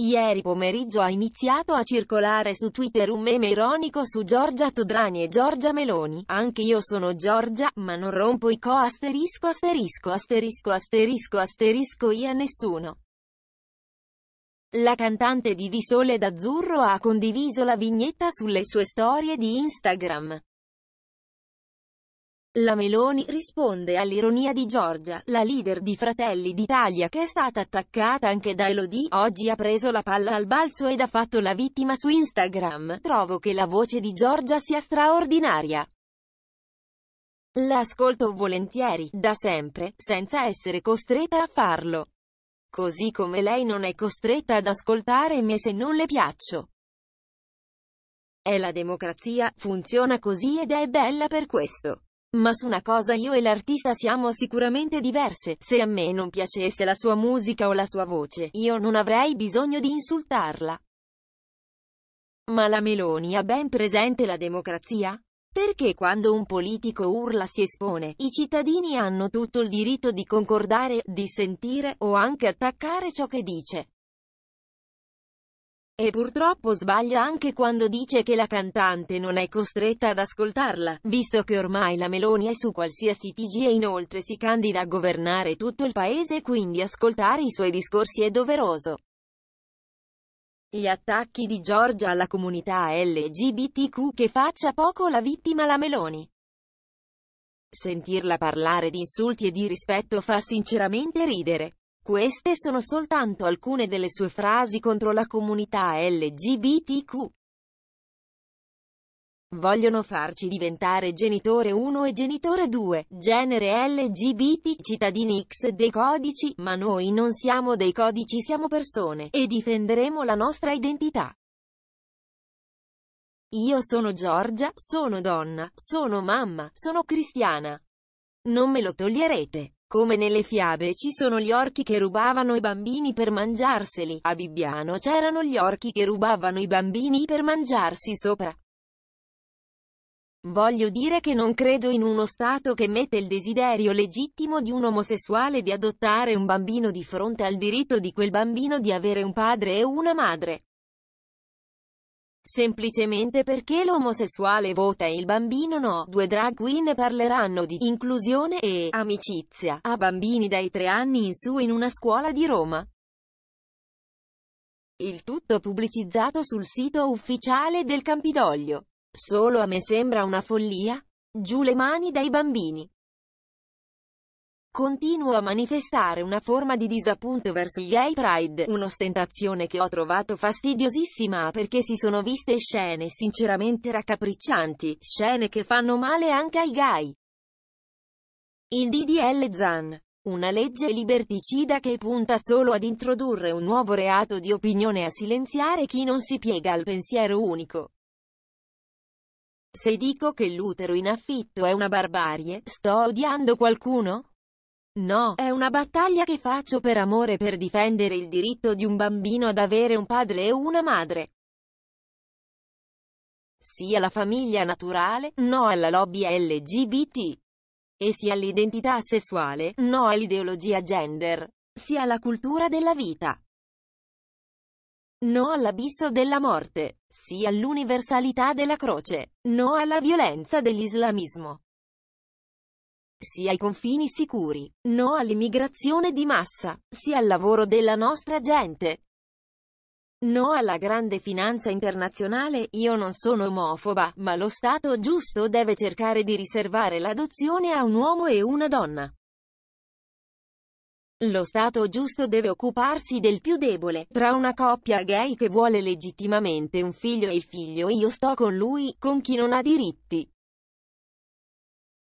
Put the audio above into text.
Ieri pomeriggio ha iniziato a circolare su Twitter un meme ironico su Giorgia Todrani e Giorgia Meloni. Anche io sono Giorgia, ma non rompo i co asterisco asterisco asterisco asterisco asterisco i a nessuno. La cantante di Di Sole d'Azzurro ha condiviso la vignetta sulle sue storie di Instagram. La Meloni risponde all'ironia di Giorgia, la leader di Fratelli d'Italia che è stata attaccata anche da Elodie, oggi ha preso la palla al balzo ed ha fatto la vittima su Instagram. Trovo che la voce di Giorgia sia straordinaria. L'ascolto volentieri, da sempre, senza essere costretta a farlo. Così come lei non è costretta ad ascoltare me se non le piaccio. È la democrazia, funziona così ed è bella per questo. Ma su una cosa io e l'artista siamo sicuramente diverse, se a me non piacesse la sua musica o la sua voce, io non avrei bisogno di insultarla. Ma la Meloni ha ben presente la democrazia? Perché quando un politico urla si espone, i cittadini hanno tutto il diritto di concordare, di sentire, o anche attaccare ciò che dice. E purtroppo sbaglia anche quando dice che la cantante non è costretta ad ascoltarla, visto che ormai la Meloni è su qualsiasi TG e inoltre si candida a governare tutto il paese quindi ascoltare i suoi discorsi è doveroso. Gli attacchi di Giorgia alla comunità LGBTQ che faccia poco la vittima la Meloni. Sentirla parlare di insulti e di rispetto fa sinceramente ridere. Queste sono soltanto alcune delle sue frasi contro la comunità LGBTQ. Vogliono farci diventare genitore 1 e genitore 2, genere LGBT, cittadini X dei codici, ma noi non siamo dei codici siamo persone, e difenderemo la nostra identità. Io sono Giorgia, sono donna, sono mamma, sono cristiana. Non me lo toglierete. Come nelle fiabe ci sono gli orchi che rubavano i bambini per mangiarseli, a Bibbiano c'erano gli orchi che rubavano i bambini per mangiarsi sopra. Voglio dire che non credo in uno Stato che mette il desiderio legittimo di un omosessuale di adottare un bambino di fronte al diritto di quel bambino di avere un padre e una madre. Semplicemente perché l'omosessuale vota il bambino no. Due drag queen parleranno di inclusione e amicizia a bambini dai tre anni in su in una scuola di Roma. Il tutto pubblicizzato sul sito ufficiale del Campidoglio. Solo a me sembra una follia. Giù le mani dai bambini. Continuo a manifestare una forma di disappunto verso gli Gay Pride, un'ostentazione che ho trovato fastidiosissima perché si sono viste scene sinceramente raccapriccianti, scene che fanno male anche ai gay. Il DDL ZAN. Una legge liberticida che punta solo ad introdurre un nuovo reato di opinione e a silenziare chi non si piega al pensiero unico. Se dico che l'utero in affitto è una barbarie, sto odiando qualcuno? No, è una battaglia che faccio per amore per difendere il diritto di un bambino ad avere un padre e una madre. Sia alla famiglia naturale, no alla lobby LGBT. E sia all'identità sessuale, no all'ideologia gender. Sia alla cultura della vita. No all'abisso della morte, sì all'universalità della croce, no alla violenza dell'islamismo sia ai confini sicuri, no all'immigrazione di massa, sia al lavoro della nostra gente. No alla grande finanza internazionale, io non sono omofoba, ma lo Stato giusto deve cercare di riservare l'adozione a un uomo e una donna. Lo Stato giusto deve occuparsi del più debole. Tra una coppia gay che vuole legittimamente un figlio e il figlio io sto con lui, con chi non ha diritti.